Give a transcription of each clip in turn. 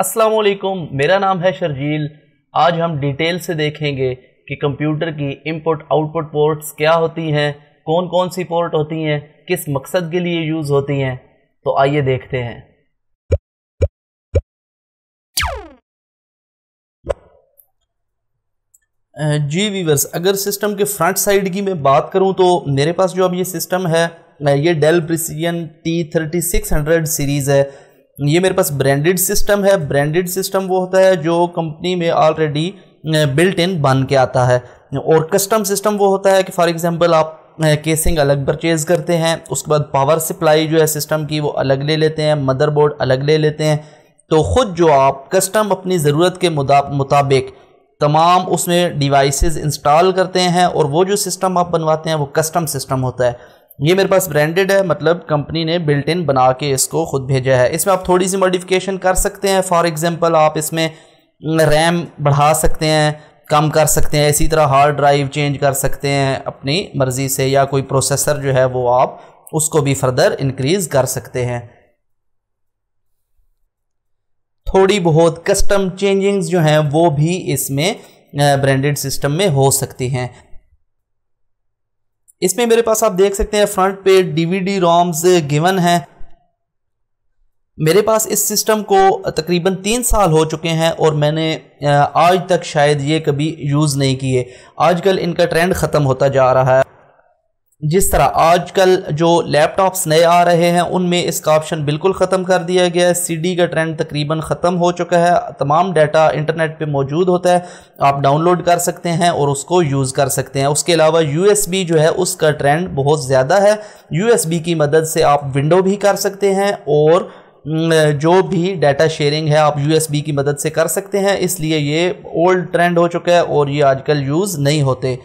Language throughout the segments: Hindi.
अस्सलाम वालेकुम मेरा नाम है शर्जील आज हम डिटेल से देखेंगे कि कंप्यूटर की इनपुट आउटपुट पोर्ट्स क्या होती हैं कौन कौन सी पोर्ट होती हैं किस मकसद के लिए यूज़ होती हैं तो आइए देखते हैं जी वीवर्स अगर सिस्टम के फ्रंट साइड की मैं बात करूं तो मेरे पास जो अब ये सिस्टम है ये Dell Precision T thirty six hundred series है ये मेरे पास ब्रांडेड सिस्टम है ब्रांडेड सिस्टम वो होता है जो कंपनी में ऑलरेडी बिल्ट इन बन के आता है और कस्टम सिस्टम वो होता है कि फॉर एग्जांपल आप केसिंग अलग परचेज़ करते हैं उसके बाद पावर सप्लाई जो है सिस्टम की वो अलग ले लेते हैं मदरबोर्ड अलग ले लेते हैं तो ख़ुद जो आप कस्टम अपनी ज़रूरत के मुताबिक तमाम उसमें डिवाइसेस इंस्टॉल करते हैं और वो जो सिस्टम आप बनवाते हैं वो कस्टम सिस्टम होता है ये मेरे पास ब्रांडेड है मतलब कंपनी ने बिल्ट इन बना के इसको खुद भेजा है इसमें आप थोड़ी सी मॉडिफिकेशन कर सकते हैं फॉर एग्ज़ाम्पल आप इसमें रैम बढ़ा सकते हैं कम कर सकते हैं इसी तरह हार्ड ड्राइव चेंज कर सकते हैं अपनी मर्ज़ी से या कोई प्रोसेसर जो है वो आप उसको भी फर्दर इंक्रीज़ कर सकते हैं थोड़ी बहुत कस्टम चेंजिंग्स जो हैं वो भी इसमें ब्रांडेड सिस्टम में हो सकती हैं इसमें मेरे पास आप देख सकते हैं फ्रंट पे डीवीडी रोम्स गिवन है मेरे पास इस सिस्टम को तकरीबन तीन साल हो चुके हैं और मैंने आज तक शायद ये कभी यूज़ नहीं किए आजकल इनका ट्रेंड ख़त्म होता जा रहा है जिस तरह आजकल जो लैपटॉप्स नए आ रहे हैं उनमें इसका ऑप्शन बिल्कुल ख़त्म कर दिया गया है सीडी का ट्रेंड तकरीबन ख़त्म हो चुका है तमाम डाटा इंटरनेट पे मौजूद होता है आप डाउनलोड कर सकते हैं और उसको यूज़ कर सकते हैं उसके अलावा यूएसबी जो है उसका ट्रेंड बहुत ज़्यादा है यूएसबी की मदद से आप विंडो भी कर सकते हैं और जो भी डाटा शेयरिंग है आप यू की मदद से कर सकते हैं इसलिए ये ओल्ड ट्रेंड हो चुका है और ये आजकल यूज़ नहीं होते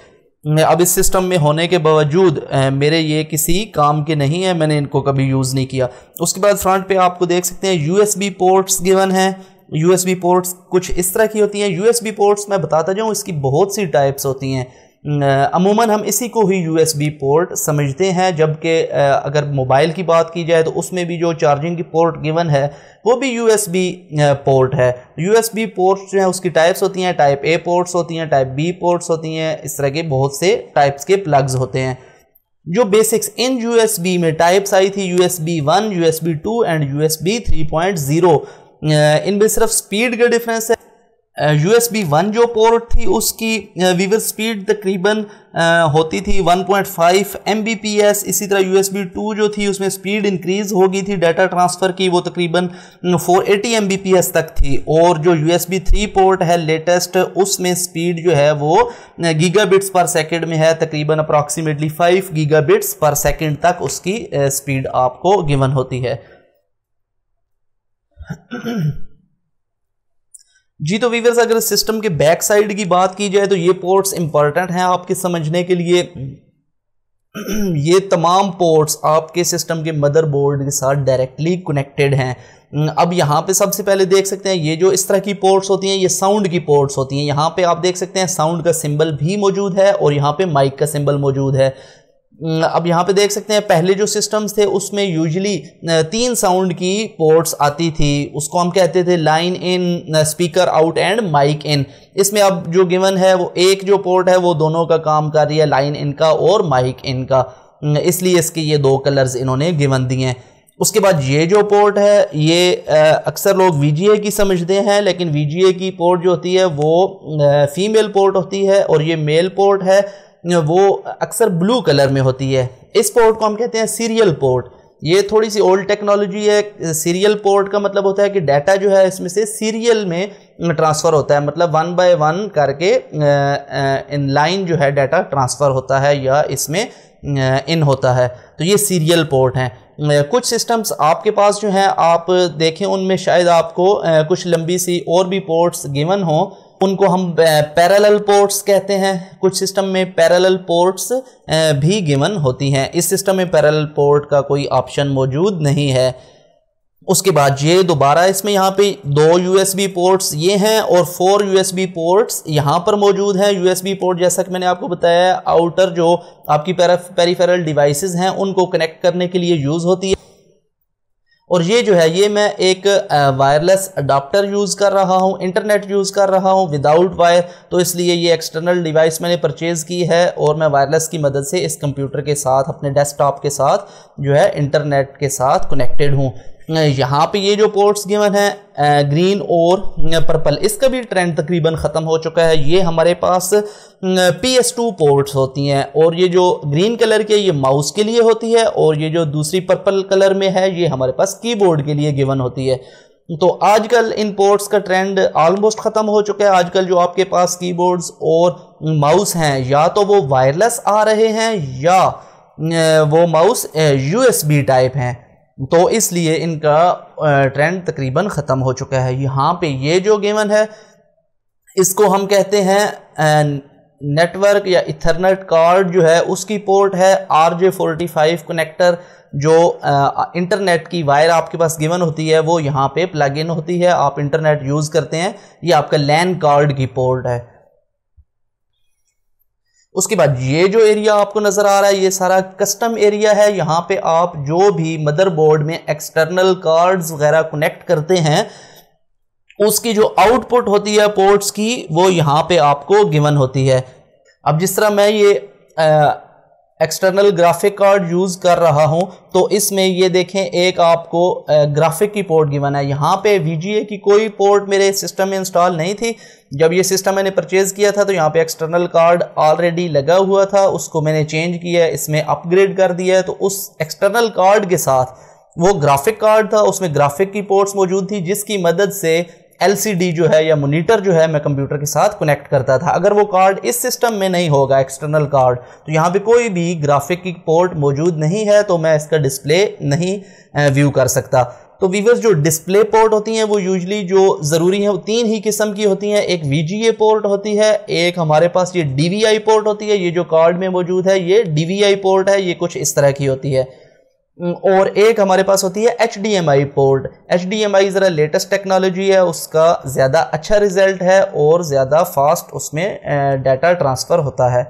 अब इस सिस्टम में होने के बावजूद मेरे ये किसी काम के नहीं है मैंने इनको कभी यूज़ नहीं किया उसके बाद फ्रंट पे आपको देख सकते हैं यूएसबी पोर्ट्स गिवन है यूएसबी पोर्ट्स कुछ इस तरह की होती हैं यूएसबी पोर्ट्स मैं बताता जाऊँ इसकी बहुत सी टाइप्स होती हैं अमूमन हम इसी को ही यू पोर्ट समझते हैं जबकि अगर मोबाइल की बात की जाए तो उसमें भी जो चार्जिंग की पोर्ट गिवन है वो भी यू पोर्ट है यू बी पोर्ट्स जो है उसकी टाइप्स होती हैं टाइप ए पोर्ट्स होती हैं टाइप बी पोर्ट्स होती हैं इस तरह के बहुत से टाइप्स के प्लग्स होते हैं जो बेसिक्स इन यू में टाइप्स आई थी B one B two and U three point zero में सिर्फ स्पीड का डिफरेंस है यू एस बी वन जो पोर्ट थी उसकी वीवर स्पीड तकरीबन होती थी 1.5 पॉइंट इसी तरह यू एस बी टू जो थी उसमें स्पीड इंक्रीज हो गई थी डाटा ट्रांसफ़र की वो तकरीबन 480 एटी तक थी और जो U S B three port है लेटेस्ट उसमें स्पीड जो है वो गीगा बिट्स पर सेकेंड में है तकरीबन approximately 5 gigabits per second तक उसकी स्पीड आपको गिवन होती है जी तो वीवर्स अगर सिस्टम के बैक साइड की बात की जाए तो ये पोर्ट्स इंपॉर्टेंट हैं आपके समझने के लिए ये तमाम पोर्ट्स आपके सिस्टम के मदरबोर्ड के साथ डायरेक्टली कनेक्टेड हैं हम्म, अब यहाँ पे सबसे पहले देख सकते हैं ये जो इस तरह की पोर्ट्स होती हैं ये साउंड की पोर्ट्स होती हैं यहाँ पे आप देख सकते हैं साउंड का सिंबल भी मौजूद है और यहाँ पे माइक का सिंबल मौजूद है अब यहाँ पे देख सकते हैं पहले जो सिस्टम्स थे उसमें यूजली तीन साउंड की पोर्ट्स आती थी उसको हम कहते थे line in speaker out and mic in इसमें अब जो गिवन है वो एक जो पोर्ट है वो दोनों का काम कर रही है लाइन इन का और माइक इन का इसलिए इसके ये दो कलर्स इन्होंने गिवन दिए हैं उसके बाद ये जो पोर्ट है ये अक्सर लोग वी की समझते हैं लेकिन वी की पोर्ट जो होती है वो फीमेल पोर्ट होती है और ये मेल पोर्ट है वो अक्सर ब्लू कलर में होती है इस पोर्ट को हम कहते हैं सीरियल पोर्ट ये थोड़ी सी ओल्ड टेक्नोलॉजी है सीरियल पोर्ट का मतलब होता है कि डाटा जो है इसमें से सीरियल में ट्रांसफ़र होता है मतलब वन बाय वन करके इन लाइन जो है डाटा ट्रांसफ़र होता है या इसमें इन होता है तो ये सीरियल पोर्ट हैं कुछ सिस्टम्स आपके पास जो हैं आप देखें उनमें शायद आपको कुछ लंबी सी और भी पोर्ट्स गिवन हों उनको हम पैरेलल पोर्ट्स कहते हैं कुछ सिस्टम में पैरेलल पोर्ट्स भी गिवन होती हैं इस सिस्टम में पैरेलल पोर्ट का कोई ऑप्शन मौजूद नहीं है उसके बाद ये दोबारा इसमें यहाँ पे दो यूएसबी पोर्ट्स ये हैं और फोर यूएसबी पोर्ट्स यहाँ पर मौजूद हैं यूएसबी पोर्ट जैसा कि मैंने आपको बताया आउटर जो आपकी पेरीफेरल डिवाइसेस हैं उनको कनेक्ट करने के लिए यूज़ होती है और ये जो है ये मैं एक वायरलेस अडाप्टर यूज़ कर रहा हूँ इंटरनेट यूज़ कर रहा हूँ विदाउट वायर तो इसलिए ये एक्सटर्नल डिवाइस मैंने परचेज़ की है और मैं वायरलेस की मदद से इस कंप्यूटर के साथ अपने डेस्कटॉप के साथ जो है इंटरनेट के साथ कनेक्टेड हूँ यहाँ पे ये जो पोर्ट्स गिवन है ग्रीन और पर्पल इसका भी ट्रेंड तकरीबन ख़त्म हो चुका है ये हमारे पास पी एस टू पोर्ट्स होती हैं और ये जो ग्रीन कलर की है ये माउस के लिए होती है और ये जो दूसरी पर्पल कलर में है ये हमारे पास कीबोर्ड के लिए गिवन होती है तो आजकल इन पोर्ट्स का ट्रेंड ऑलमोस्ट ख़त्म हो चुका है आजकल जो आपके पास कीबोर्ड्स और माउस हैं या तो वो वायरलेस आ रहे हैं या वो माउस यूएसबी टाइप हैं तो इसलिए इनका ट्रेंड तकरीबन ख़त्म हो चुका है यहाँ पे ये जो गेवन है इसको हम कहते हैं नेटवर्क या इथरनेट कार्ड जो है उसकी पोर्ट है R J forty five connector जो आ, इंटरनेट की वायर आपके पास गिवन होती है वो यहाँ पे प्लग इन होती है आप इंटरनेट यूज़ करते हैं ये आपका लैन कार्ड की पोर्ट है उसके बाद ये जो एरिया आपको नज़र आ रहा है ये सारा कस्टम एरिया है यहाँ पे आप जो भी मदरबोर्ड में एक्सटर्नल कार्ड्स वगैरह कनेक्ट करते हैं उसकी जो आउटपुट होती है पोर्ट्स की वो यहाँ पे आपको गिवन होती है अब जिस तरह मैं ये एक्सटर्नल ग्राफिक कार्ड यूज़ कर रहा हूं तो इसमें ये देखें एक आपको ग्राफिक की पोर्ट गिवन है यहाँ पे वीजीए की कोई पोर्ट मेरे सिस्टम में इंस्टॉल नहीं थी जब ये सिस्टम मैंने परचेज़ किया था तो यहाँ पे एक्सटर्नल कार्ड ऑलरेडी लगा हुआ था उसको मैंने चेंज किया इसमें अपग्रेड कर दिया तो उस एक्सटर्नल कार्ड के साथ वो ग्राफिक कार्ड था उसमें ग्राफिक की पोर्ट्स मौजूद थी जिसकी मदद से एलसीडी जो है या मोनीटर जो है मैं कंप्यूटर के साथ कनेक्ट करता था अगर वो कार्ड इस सिस्टम में नहीं होगा एक्सटर्नल कार्ड तो यहाँ पे कोई भी ग्राफिक की पोर्ट मौजूद नहीं है तो मैं इसका डिस्प्ले नहीं व्यू कर सकता तो वीवर्स जो डिस्प्ले पोर्ट होती हैं वो यूजली जो ज़रूरी है वो तीन ही किस्म की होती हैं एक वी पोर्ट होती है एक हमारे पास ये डी पोर्ट होती है ये जो कार्ड में मौजूद है ये डी पोर्ट है ये कुछ इस तरह की होती है और एक हमारे पास होती है H D M I port H D M I ज़रा लेटेस्ट टेक्नोलॉजी है उसका ज़्यादा अच्छा रिजल्ट है और ज़्यादा फास्ट उसमें डाटा ट्रांसफ़र होता है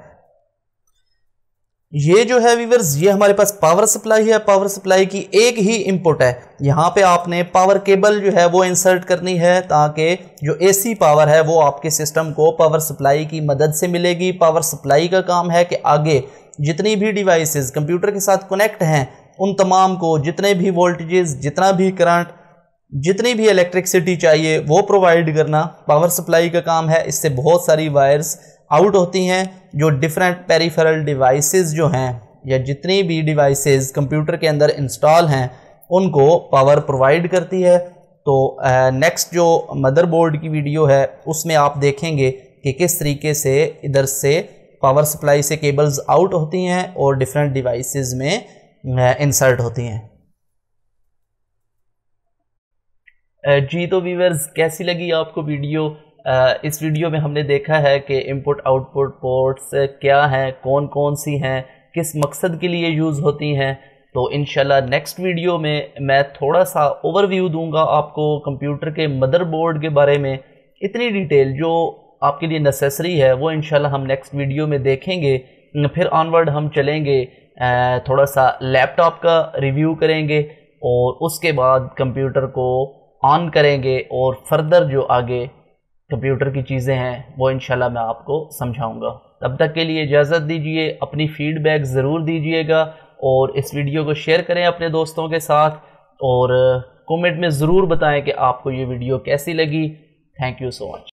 ये जो है वीवर्स ये हमारे पास पावर सप्लाई है पावर सप्लाई की एक ही इनपुट है यहाँ पे आपने पावर केबल जो है वो इंसर्ट करनी है ताकि जो एसी पावर है वो आपके सिस्टम को पावर सप्लाई की मदद से मिलेगी पावर सप्लाई का काम है कि आगे जितनी भी डिवाइसेस कंप्यूटर के साथ कनेक्ट हैं उन तमाम को जितने भी वोल्टेजेस जितना भी करंट जितनी भी इलेक्ट्रिकसिटी चाहिए वो प्रोवाइड करना पावर सप्लाई का काम है इससे बहुत सारी वायर्स आउट होती हैं जो डिफरेंट पेरीफरल डिवाइस जो हैं या जितनी भी डिवाइस कंप्यूटर के अंदर इंस्टॉल हैं उनको पावर प्रोवाइड करती है तो नेक्स्ट जो मदरबोर्ड की वीडियो है उसमें आप देखेंगे कि किस तरीके से इधर से पावर सप्लाई से केबल्स आउट होती हैं और डिफरेंट डिवाइसेस में इंसर्ट होती हैं जी तो वीवर्स कैसी लगी आपको वीडियो इस वीडियो में हमने देखा है कि इनपुट आउटपुट पोर्ट्स क्या हैं कौन कौन सी हैं किस मकसद के लिए यूज़ होती हैं तो इन नेक्स्ट वीडियो में मैं थोड़ा सा ओवरव्यू दूंगा आपको कंप्यूटर के मदरबोर्ड के बारे में इतनी डिटेल जो आपके लिए नेसेसरी है वो इन हम नेक्स्ट वीडियो में देखेंगे फिर ऑनवर्ड हम चलेंगे थोड़ा सा लैपटॉप का रिव्यू करेंगे और उसके बाद कंप्यूटर को ऑन करेंगे और फर्दर जो आगे कंप्यूटर की चीज़ें हैं वो इन मैं आपको समझाऊँगा तब तक के लिए इजाज़त दीजिए अपनी फीडबैक ज़रूर दीजिएगा और इस वीडियो को शेयर करें अपने दोस्तों के साथ और कमेंट में ज़रूर बताएं कि आपको ये वीडियो कैसी लगी थैंक यू सो मच